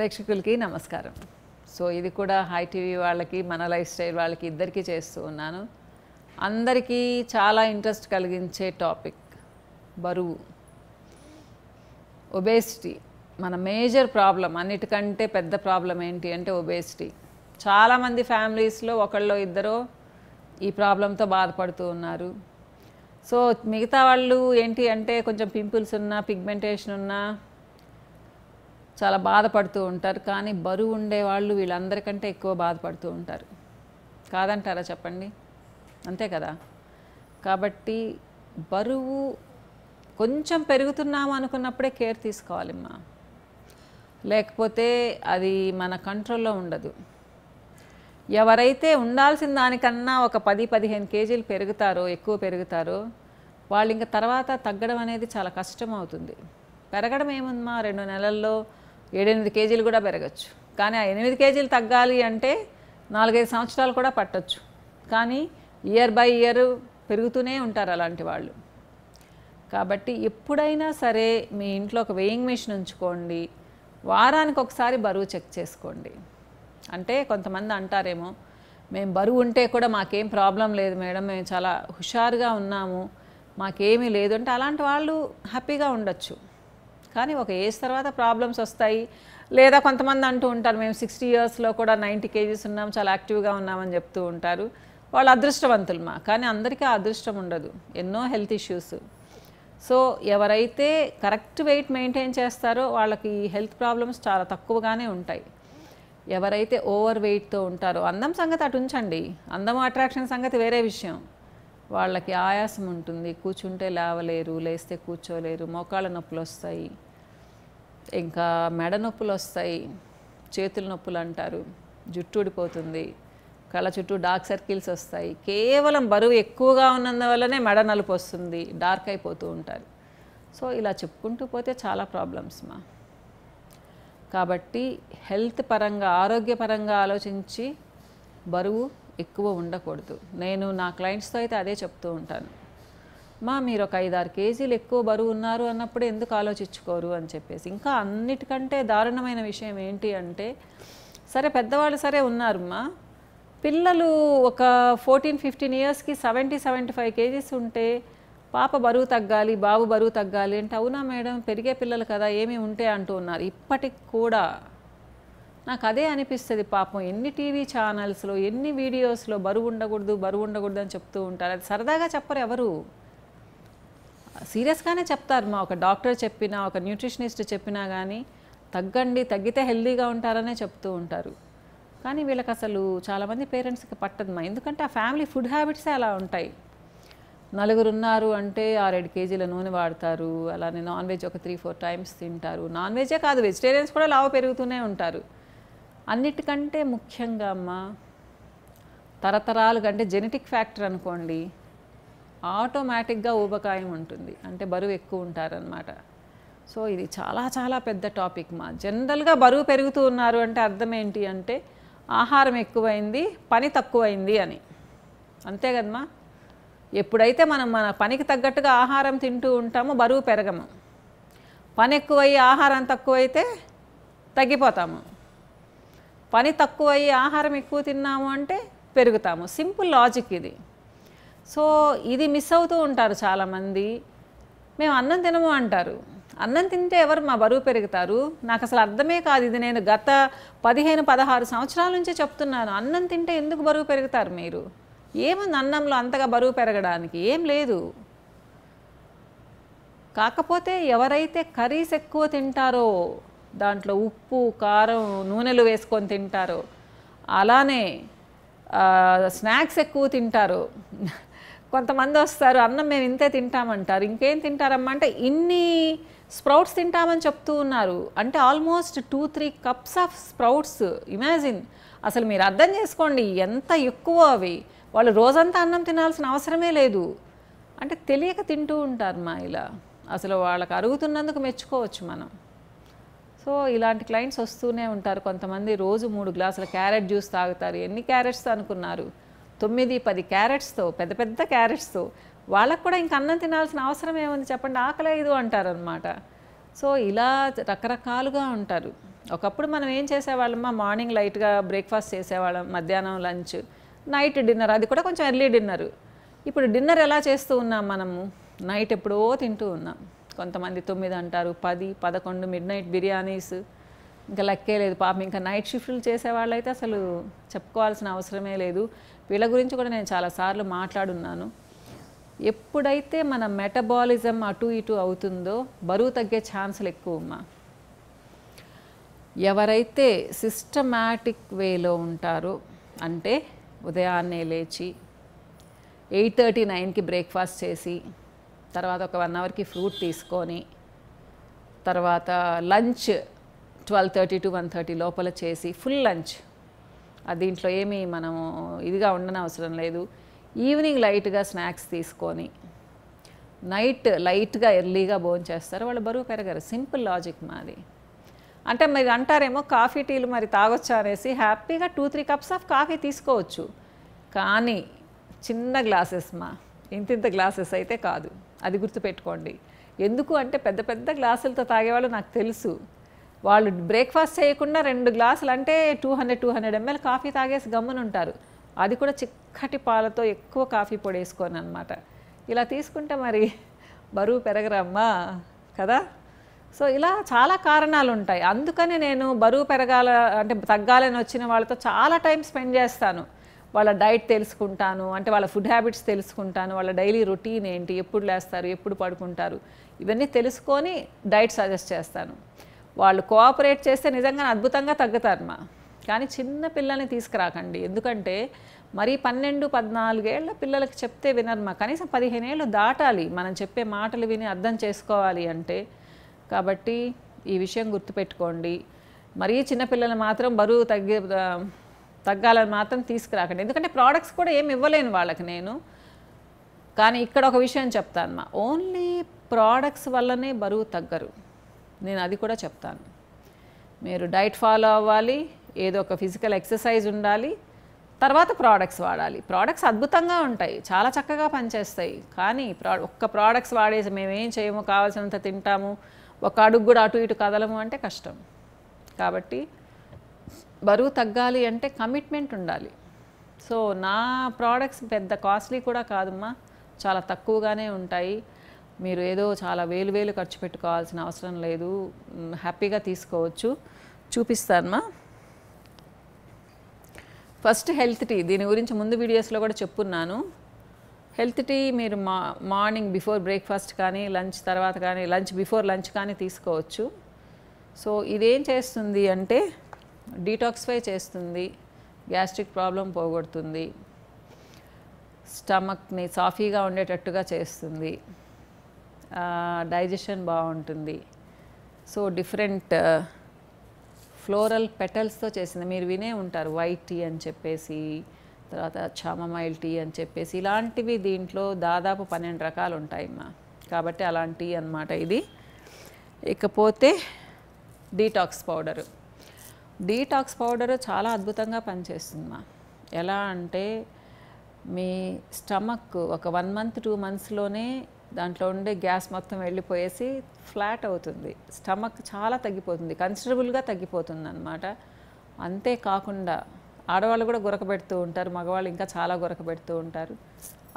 ప్రేక్షకులకి నమస్కారం సో ఇది కూడా హై టీవీ వాళ్ళకి మన లైఫ్ స్టైల్ వాళ్ళకి ఇద్దరికీ చేస్తూ ఉన్నాను అందరికీ చాలా ఇంట్రెస్ట్ కలిగించే టాపిక్ బరువు ఒబేసిటీ మన మేజర్ ప్రాబ్లం అన్నిటికంటే పెద్ద ప్రాబ్లం ఏంటి అంటే ఒబేసిటీ చాలామంది ఫ్యామిలీస్లో ఒకళ్ళో ఇద్దరు ఈ ప్రాబ్లంతో బాధపడుతూ ఉన్నారు సో మిగతా వాళ్ళు ఏంటి అంటే కొంచెం పింపుల్స్ ఉన్నా పిగ్మెంటేషన్ ఉన్నా చాలా బాధపడుతూ ఉంటారు కానీ బరువు ఉండేవాళ్ళు వీళ్ళందరికంటే ఎక్కువ బాధపడుతూ ఉంటారు కాదంటారా చెప్పండి అంతే కదా కాబట్టి బరువు కొంచెం పెరుగుతున్నాము అనుకున్నప్పుడే కేర్ తీసుకోవాలమ్మా లేకపోతే అది మన కంట్రోల్లో ఉండదు ఎవరైతే ఉండాల్సిన దానికన్నా ఒక పది పదిహేను కేజీలు పెరుగుతారో ఎక్కువ పెరుగుతారో వాళ్ళు ఇంకా తర్వాత తగ్గడం అనేది చాలా కష్టం అవుతుంది పెరగడం ఏమమ్మా రెండు నెలల్లో ఏడెనిమిది కేజీలు కూడా పెరగచ్చు కానీ ఆ ఎనిమిది కేజీలు తగ్గాలి అంటే నాలుగైదు సంవత్సరాలు కూడా పట్టచ్చు కానీ ఇయర్ బై ఇయర్ పెరుగుతూనే ఉంటారు అలాంటి వాళ్ళు కాబట్టి ఎప్పుడైనా సరే మీ ఇంట్లో ఒక వెయింగ్ మిషన్ ఉంచుకోండి వారానికి ఒకసారి బరువు చెక్ చేసుకోండి అంటే కొంతమంది అంటారేమో మేము బరువు ఉంటే కూడా మాకేం ప్రాబ్లం లేదు మేడం మేము చాలా హుషారుగా ఉన్నాము మాకేమీ లేదు అంటే అలాంటి వాళ్ళు హ్యాపీగా ఉండొచ్చు కానీ ఒక ఏజ్ తర్వాత ప్రాబ్లమ్స్ వస్తాయి లేదా కొంతమంది అంటూ ఉంటారు మేము సిక్స్టీ ఇయర్స్లో కూడా నైంటీ కేజీస్ ఉన్నాం చాలా యాక్టివ్గా ఉన్నామని చెప్తూ ఉంటారు వాళ్ళు అదృష్టవంతులు మా కానీ అందరికీ అదృష్టం ఉండదు ఎన్నో హెల్త్ ఇష్యూస్ సో ఎవరైతే కరెక్ట్ వెయిట్ మెయింటైన్ చేస్తారో వాళ్ళకి ఈ హెల్త్ ప్రాబ్లమ్స్ చాలా తక్కువగానే ఉంటాయి ఎవరైతే ఓవర్ వెయిట్తో ఉంటారో అందం సంగతి అటు ఉంచండి అందం అట్రాక్షన్ సంగతి వేరే విషయం వాళ్ళకి ఆయాసం ఉంటుంది కూర్చుంటే లేవలేరు లేస్తే కూర్చోలేరు మోకాళ్ళ నొప్పులు వస్తాయి ఇంకా మెడ నొప్పులు వస్తాయి చేతుల నొప్పులు అంటారు జుట్టు ఊడిపోతుంది కళ్ళ చుట్టూ డార్క్ సర్కిల్స్ వస్తాయి కేవలం బరువు ఎక్కువగా ఉన్నందువల్లనే మెడ నలుపు వస్తుంది డార్క్ అయిపోతూ ఉంటారు సో ఇలా చెప్పుకుంటూ పోతే చాలా ప్రాబ్లమ్స్ మా కాబట్టి హెల్త్ పరంగా ఆరోగ్యపరంగా ఆలోచించి బరువు ఎక్కువ ఉండకూడదు నేను నా క్లయింట్స్తో అయితే అదే చెప్తూ ఉంటాను మా మీరు ఒక ఐదారు కేజీలు ఎక్కువ బరువు ఉన్నారు అన్నప్పుడు ఎందుకు ఆలోచించుకోరు అని చెప్పేసి ఇంకా అన్నిటికంటే దారుణమైన విషయం ఏంటి అంటే సరే పెద్దవాళ్ళు సరే ఉన్నారమ్మా పిల్లలు ఒక ఫోర్టీన్ ఫిఫ్టీన్ ఇయర్స్కి సెవెంటీ సెవెంటీ ఫైవ్ కేజీస్ ఉంటే పాప బరువు తగ్గాలి బాబు బరువు తగ్గాలి అంటే అవునా మేడం పెరిగే పిల్లలు కదా ఏమి ఉంటే అంటూ ఉన్నారు ఇప్పటికి కూడా నాకు అదే అనిపిస్తుంది పాపం ఎన్ని టీవీ ఛానల్స్లో ఎన్ని వీడియోస్లో బరువు ఉండకూడదు బరువు ఉండకూడదు అని చెప్తూ ఉంటారు అది సరదాగా చెప్పరు ఎవరు సీరియస్గానే చెప్తారు మా ఒక డాక్టర్ చెప్పినా ఒక న్యూట్రిషనిస్ట్ చెప్పినా కానీ తగ్గండి తగ్గితే హెల్దీగా ఉంటారనే చెప్తూ ఉంటారు కానీ వీళ్ళకి అసలు చాలామంది పేరెంట్స్కి పట్టదమ్మా ఎందుకంటే ఆ ఫ్యామిలీ ఫుడ్ హ్యాబిట్స్ అలా ఉంటాయి నలుగురు ఉన్నారు అంటే ఆరేడు కేజీల నూనె వాడతారు అలానే నాన్ వెజ్ ఒక త్రీ ఫోర్ టైమ్స్ తింటారు నాన్ వెజే కాదు వెజిటేరియన్స్ కూడా లావు పెరుగుతూనే ఉంటారు అన్నిటికంటే ముఖ్యంగా అమ్మ తరతరాలుగా అంటే జెనెటిక్ ఫ్యాక్టర్ అనుకోండి ఆటోమేటిక్గా ఊబకాయం ఉంటుంది అంటే బరువు ఎక్కువ ఉంటారనమాట సో ఇది చాలా చాలా పెద్ద టాపిక్ మా జనరల్గా బరువు పెరుగుతూ ఉన్నారు అంటే అర్థం ఏంటి అంటే ఆహారం ఎక్కువైంది పని తక్కువైంది అని అంతే కదమ్మా ఎప్పుడైతే మనం మన పనికి తగ్గట్టుగా ఆహారం తింటూ ఉంటామో బరువు పెరగము పని ఎక్కువయ్యి ఆహారం తక్కువైతే తగ్గిపోతాము పని తక్కువయ్యి ఆహారం ఎక్కువ తిన్నాము అంటే పెరుగుతాము సింపుల్ లాజిక్ ఇది సో ఇది మిస్ అవుతూ ఉంటారు చాలామంది మేము అన్నం తినము అంటారు అన్నం తింటే ఎవరు మా బరువు పెరుగుతారు నాకు అసలు అర్థమే కాదు ఇది నేను గత పదిహేను పదహారు సంవత్సరాల నుంచే చెప్తున్నాను అన్నం తింటే ఎందుకు బరువు పెరుగుతారు మీరు ఏముంది అన్నంలో అంతగా బరువు పెరగడానికి ఏం లేదు కాకపోతే ఎవరైతే కర్రీస్ ఎక్కువ తింటారో దాంట్లో ఉప్పు కారం నూనెలు వేసుకొని తింటారు అలానే స్నాక్స్ ఎక్కువ తింటారు కొంతమంది వస్తారు అన్నం మేము ఇంతే తింటామంటారు ఇంకేం తింటారమ్మా అంటే ఇన్ని స్ప్రౌట్స్ తింటామని చెప్తూ ఉన్నారు అంటే almost two three cups of sprouts imagine అసలు మీరు అర్థం చేసుకోండి ఎంత ఎక్కువ అవి వాళ్ళు రోజంతా అన్నం తినాల్సిన అవసరమే లేదు అంటే తెలియక తింటూ ఉంటారు మా ఇలా అసలు వాళ్ళకి అరుగుతున్నందుకు మెచ్చుకోవచ్చు మనం సో ఇలాంటి క్లయింట్స్ వస్తూనే ఉంటారు కొంతమంది రోజు మూడు గ్లాసుల క్యారెట్ జ్యూస్ తాగుతారు ఎన్ని క్యారెట్స్ అనుకున్నారు తొమ్మిది పది క్యారెట్స్తో పెద్ద పెద్ద క్యారెట్స్తో వాళ్ళకు కూడా ఇంక అన్నం తినాల్సిన అవసరం ఏముంది చెప్పండి ఆకలేదు అంటారనమాట సో ఇలా రకరకాలుగా ఉంటారు ఒకప్పుడు మనం ఏం చేసేవాళ్ళమ్మా మార్నింగ్ లైట్గా బ్రేక్ఫాస్ట్ చేసేవాళ్ళం మధ్యాహ్నం లంచ్ నైట్ డిన్నర్ అది కూడా కొంచెం ఎర్లీ డిన్నర్ ఇప్పుడు డిన్నర్ ఎలా చేస్తూ ఉన్నాం మనము నైట్ ఎప్పుడో తింటూ ఉన్నాం కొంతమంది తొమ్మిది అంటారు పది పదకొండు మిడ్ నైట్ బిర్యానీస్ ఇంకా లెక్కే లేదు పాపం ఇంకా నైట్ షిఫ్ట్లు చేసే వాళ్ళైతే అసలు చెప్పుకోవాల్సిన అవసరమే లేదు వీళ్ళ గురించి కూడా నేను చాలాసార్లు మాట్లాడున్నాను ఎప్పుడైతే మన మెటబాలిజం అటు ఇటు అవుతుందో బరువు తగ్గే ఛాన్సులు ఎక్కువ అమ్మా ఎవరైతే సిస్టమాటిక్ వేలో ఉంటారో అంటే ఉదయాన్నే లేచి ఎయిట్ థర్టీ నైన్కి బ్రేక్ఫాస్ట్ చేసి తర్వాత ఒక వన్ అవర్కి ఫ్రూట్ తీసుకొని తర్వాత lunch twelve thirty to one thirty లోపల చేసి ఫుల్ లంచ్ దీంట్లో ఏమీ మనము ఇదిగా ఉండనవసరం లేదు ఈవినింగ్ లైట్గా స్నాక్స్ తీసుకొని నైట్ లైట్గా ఎర్లీగా భోజనం చేస్తారు వాళ్ళు బరువు పెరగరు సింపుల్ లాజిక్ మాది అంటే మీరు అంటారేమో కాఫీ టీలు మరి తాగొచ్చు అనేసి హ్యాపీగా two three cups of coffee తీసుకోవచ్చు కానీ చిన్న గ్లాసెస్ మా ఇంతింత గ్లాసెస్ అయితే కాదు అది గుర్తుపెట్టుకోండి ఎందుకు అంటే పెద్ద పెద్ద గ్లాసులతో తాగేవాళ్ళు నాకు తెలుసు వాళ్ళు బ్రేక్ఫాస్ట్ చేయకుండా రెండు గ్లాసులు అంటే two hundred two hundred ML coffee తాగేసి గమ్మునుంటారు అది కూడా చిక్కటి పాలతో ఎక్కువ కాఫీ పొడి వేసుకోను అనమాట ఇలా తీసుకుంటే మరి బరువు పెరగరమ్మా కదా సో ఇలా చాలా కారణాలు ఉంటాయి అందుకని నేను బరువు పెరగాల అంటే తగ్గాలని వచ్చిన వాళ్ళతో చాలా టైం స్పెండ్ చేస్తాను వాళ్ళ డైట్ తెలుసుకుంటాను అంటే వాళ్ళ ఫుడ్ హ్యాబిట్స్ తెలుసుకుంటాను వాళ్ళ డైలీ రొటీన్ ఏంటి ఎప్పుడు లేస్తారు ఎప్పుడు పడుకుంటారు ఇవన్నీ తెలుసుకొని డైట్ సజెస్ట్ చేస్తాను వాళ్ళు కోఆపరేట్ చేస్తే నిజంగా అద్భుతంగా తగ్గుతారు మా కానీ చిన్న పిల్లల్ని తీసుకురాకండి ఎందుకంటే మరీ పన్నెండు పద్నాలుగేళ్ల పిల్లలకి చెప్తే వినరు మా కనీసం పదిహేను ఏళ్ళు దాటాలి మనం చెప్పే మాటలు విని అర్థం చేసుకోవాలి అంటే కాబట్టి ఈ విషయం గుర్తుపెట్టుకోండి మరీ చిన్నపిల్లలు మాత్రం బరువు తగ్గే తగ్గాలని మాత్రం తీసుకురాకండి ఎందుకంటే ప్రోడక్ట్స్ కూడా ఏమి ఇవ్వలేను వాళ్ళకి నేను కానీ ఇక్కడ ఒక విషయం చెప్తాను మా ఓన్లీ ప్రోడక్ట్స్ వల్లనే బరువు తగ్గరు నేను అది కూడా చెప్తాను మీరు డైట్ ఫాలో అవ్వాలి ఏదో ఒక ఫిజికల్ ఎక్సర్సైజ్ ఉండాలి తర్వాత ప్రోడక్ట్స్ వాడాలి ప్రోడక్ట్స్ అద్భుతంగా ఉంటాయి చాలా చక్కగా పనిచేస్తాయి కానీ ప్రా ఒక్క ప్రోడక్ట్స్ వాడేసి మేమేం చేయము కావాల్సినంత తింటాము ఒక అడుగు కూడా అటు ఇటు కదలము అంటే కష్టం కాబట్టి బరువు తగ్గాలి అంటే కమిట్మెంట్ ఉండాలి సో నా ప్రోడక్ట్స్ పెద్ద కాస్ట్లీ కూడా కాదమ్మా చాలా తక్కువగానే ఉంటాయి మీరు ఏదో చాలా వేలు వేలు ఖర్చు పెట్టుకోవాల్సిన అవసరం లేదు హ్యాపీగా తీసుకోవచ్చు చూపిస్తానమ్మా ఫస్ట్ హెల్త్ టీ దీని గురించి ముందు వీడియోస్లో కూడా చెప్పున్నాను హెల్త్ టీ మీరు మా మార్నింగ్ బిఫోర్ బ్రేక్ఫాస్ట్ కానీ లంచ్ తర్వాత కానీ లంచ్ బిఫోర్ లంచ్ కానీ తీసుకోవచ్చు సో ఇదేం చేస్తుంది అంటే డీటాక్సిఫై చేస్తుంది గ్యాస్ట్రిక్ ప్రాబ్లం పోగొడుతుంది స్టమక్ని సాఫీగా ఉండేటట్టుగా చేస్తుంది డైజెషన్ బాగుంటుంది సో డిఫరెంట్ ఫ్లోరల్ పెటల్స్తో చేసింది మీరు వినే ఉంటారు వైట్ టీ అని చెప్పేసి తర్వాత చామమైల్ టీ అని చెప్పేసి ఇలాంటివి దీంట్లో దాదాపు పన్నెండు రకాలు ఉంటాయమ్మా కాబట్టి అలాంటి అనమాట ఇది ఇకపోతే డీటాక్స్ పౌడరు డీటాక్స్ పౌడర్ చాలా అద్భుతంగా పనిచేస్తుంది మా ఎలా అంటే మీ స్టమక్ ఒక వన్ మంత్ టూ మంత్స్లోనే దాంట్లో ఉండే గ్యాస్ మొత్తం వెళ్ళిపోయేసి ఫ్లాట్ అవుతుంది స్టమక్ చాలా తగ్గిపోతుంది కన్సిడరబుల్గా తగ్గిపోతుంది అనమాట అంతేకాకుండా ఆడవాళ్ళు కూడా గురక పెడుతూ ఉంటారు మగవాళ్ళు ఇంకా చాలా గురక పెడుతూ ఉంటారు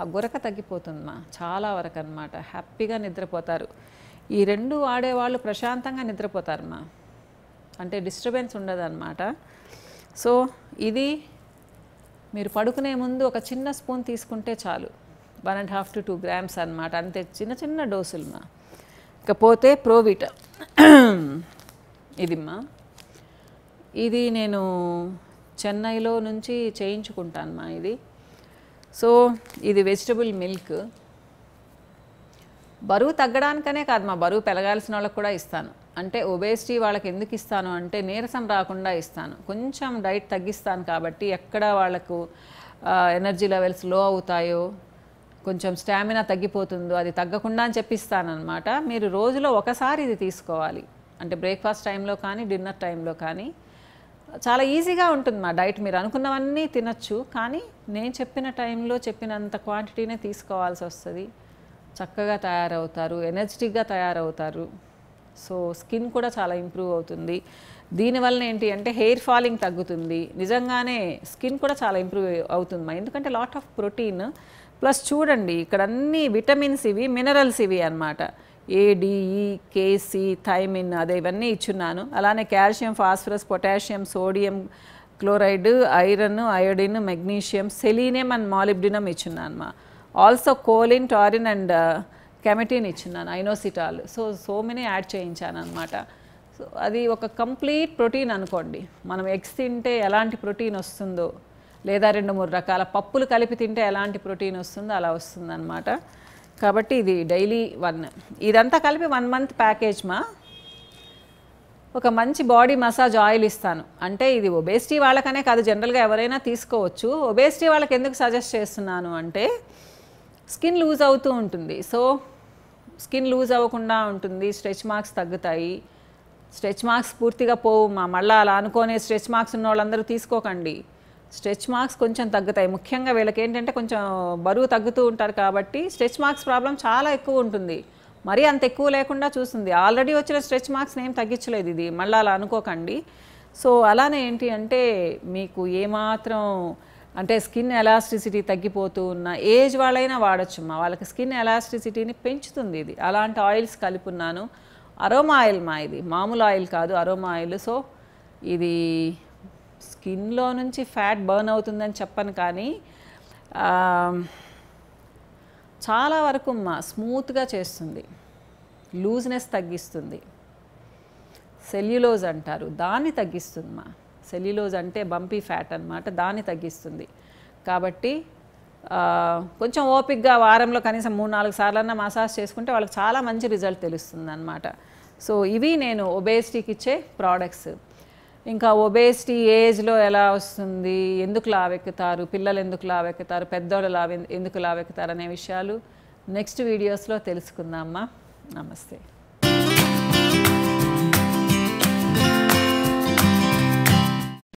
ఆ గురక తగ్గిపోతుంది మా చాలా వరకు అనమాట హ్యాపీగా నిద్రపోతారు ఈ రెండు వాడేవాళ్ళు ప్రశాంతంగా నిద్రపోతారు మా అంటే డిస్టర్బెన్స్ అనమాట సో ఇది మీరు పడుకునే ముందు ఒక చిన్న స్పూన్ తీసుకుంటే చాలు one and half to two grams అనమాట అంతే చిన్న చిన్న డోసులుమా ఇకపోతే ఇది ఇదిమ్మా ఇది నేను చెన్నైలో నుంచి చేయించుకుంటానమ్మా ఇది సో ఇది వెజిటబుల్ మిల్క్ బరువు తగ్గడానికనే కాదు మా బరువు పెరగాల్సిన వాళ్ళకి కూడా ఇస్తాను అంటే ఒబేసిటీ వాళ్ళకి ఎందుకు ఇస్తాను అంటే నీరసం రాకుండా ఇస్తాను కొంచెం డైట్ తగ్గిస్తాను కాబట్టి ఎక్కడ వాళ్ళకు ఎనర్జీ లెవెల్స్ లో అవుతాయో కొంచెం స్టామినా తగ్గిపోతుందో అది తగ్గకుండా అని చెప్పిస్తానమాట మీరు రోజులో ఒకసారి ఇది తీసుకోవాలి అంటే బ్రేక్ఫాస్ట్ టైంలో కానీ డిన్నర్ టైంలో కానీ చాలా ఈజీగా ఉంటుంది మా డైట్ మీరు అనుకున్నవన్నీ తినచ్చు కానీ నేను చెప్పిన టైంలో చెప్పినంత క్వాంటిటీనే తీసుకోవాల్సి వస్తుంది చక్కగా తయారవుతారు ఎనర్జెటిక్గా తయారవుతారు సో స్కిన్ కూడా చాలా ఇంప్రూవ్ అవుతుంది దీనివల్ల ఏంటి అంటే హెయిర్ ఫాలింగ్ తగ్గుతుంది నిజంగానే స్కిన్ కూడా చాలా ఇంప్రూవ్ అవుతుంది ఎందుకంటే లాట్ ఆఫ్ ప్రోటీన్ ప్లస్ చూడండి ఇక్కడ అన్ని విటమిన్స్ ఇవి మినరల్స్ ఇవి అనమాట ఏడిఈ కేసీ థైమిన్ అదే ఇవన్నీ ఇచ్చున్నాను అలానే calcium phosphorus potassium sodium chloride iron iodine magnesium selenium and molybdenum ఇచ్చున్నాను అమ్మా also choline taurine and carnitine ఇచ్చున్నాను inositol so so many add చేయించాను అనమాట సో అది ఒక కంప్లీట్ ప్రోటీన్ అనుకోండి మనం ఎగ్స్ తింటే ఎలాంటి ప్రోటీన్ వస్తుందో లేదా రెండు మూడు రకాల పప్పులు కలిపి తింటే ఎలాంటి ప్రోటీన్ వస్తుందో అలా అనమాట కాబట్టి ఇది డైలీ వన్ ఇదంతా కలిపి వన్ మంత్ ప్యాకేజ్ మా ఒక మంచి బాడీ మసాజ్ ఆయిల్ ఇస్తాను అంటే ఇది ఒబేసిటీ వాళ్ళకనే కాదు జనరల్గా ఎవరైనా తీసుకోవచ్చు ఒబేసిటీ వాళ్ళకి ఎందుకు సజెస్ట్ చేస్తున్నాను అంటే స్కిన్ లూజ్ అవుతూ ఉంటుంది సో స్కిన్ లూజ్ అవ్వకుండా ఉంటుంది స్ట్రెచ్ మార్క్స్ తగ్గుతాయి స్ట్రెచ్ మార్క్స్ పూర్తిగా పోవు మా మళ్ళీ అలా అనుకోనే స్ట్రెచ్ మార్క్స్ ఉన్న వాళ్ళందరూ తీసుకోకండి స్ట్రెచ్ మార్క్స్ కొంచెం తగ్గుతాయి ముఖ్యంగా వీళ్ళకి ఏంటంటే కొంచెం బరువు తగ్గుతూ ఉంటారు కాబట్టి స్ట్రెచ్ మార్క్స్ ప్రాబ్లం చాలా ఎక్కువ ఉంటుంది మరీ అంత ఎక్కువ లేకుండా చూస్తుంది ఆల్రెడీ వచ్చిన స్ట్రెచ్ మార్క్స్ ఏం తగ్గించలేదు ఇది మళ్ళీ అలా అనుకోకండి సో అలానే ఏంటి అంటే మీకు ఏమాత్రం అంటే స్కిన్ ఎలాస్టిసిటీ తగ్గిపోతూ ఉన్న ఏజ్ వాళ్ళైనా మా వాళ్ళకి స్కిన్ ఎలాస్టిసిటీని పెంచుతుంది ఇది అలాంటి ఆయిల్స్ కలుపున్నాను అరోమా ఆయిల్ మా ఇది మామూలు ఆయిల్ కాదు అరోమా ఆయిల్ సో ఇది స్కిన్లో నుంచి ఫ్యాట్ బర్న్ అవుతుందని చెప్పను కానీ చాలా వరకు మా స్మూత్గా చేస్తుంది లూజ్నెస్ తగ్గిస్తుంది సెల్యులోజ్ అంటారు దాన్ని తగ్గిస్తుంది మా సెల్యులోజ్ అంటే బంపీ ఫ్యాట్ అనమాట దాన్ని తగ్గిస్తుంది కాబట్టి కొంచెం ఓపిక్గా వారంలో కనీసం మూడు నాలుగు సార్లన్నా మసాజ్ చేసుకుంటే వాళ్ళకి చాలా మంచి రిజల్ట్ తెలుస్తుంది అనమాట సో ఇవి నేను ఒబేసిటీకి ఇచ్చే ప్రోడక్ట్స్ ఇంకా ఒబేసిటీ ఏజ్లో ఎలా వస్తుంది ఎందుకు లావెక్కుతారు పిల్లలు ఎందుకు లావెక్కుతారు పెద్దోళ్ళు లావె ఎందుకు లావెక్కుతారు అనే విషయాలు నెక్స్ట్ వీడియోస్లో తెలుసుకుందామా నమస్తే